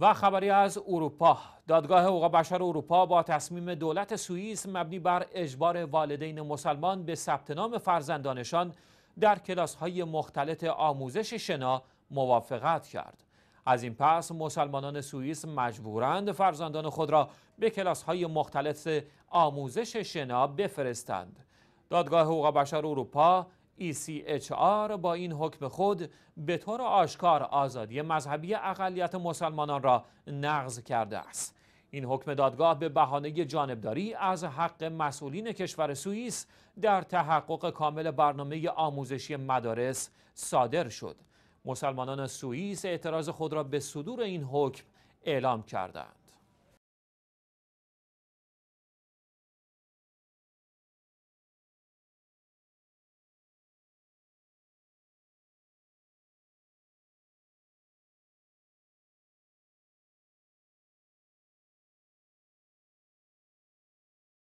و خبری از اروپا دادگاه حقوق بشر اروپا با تصمیم دولت سوئیس مبنی بر اجبار والدین مسلمان به ثبت نام فرزندانشان در کلاس های مختلط آموزش شنا موافقت کرد از این پس مسلمانان سوئیس مجبورند فرزندان خود را به کلاس های مختلط آموزش شنا بفرستند دادگاه حقوق بشر اروپا ECHR با این حکم خود به طور آشکار آزادی مذهبی اقلیت مسلمانان را نقض کرده است. این حکم دادگاه به بهانه جانبداری از حق مسئولین کشور سوئیس در تحقق کامل برنامه آموزشی مدارس صادر شد. مسلمانان سوئیس اعتراض خود را به صدور این حکم اعلام کردند.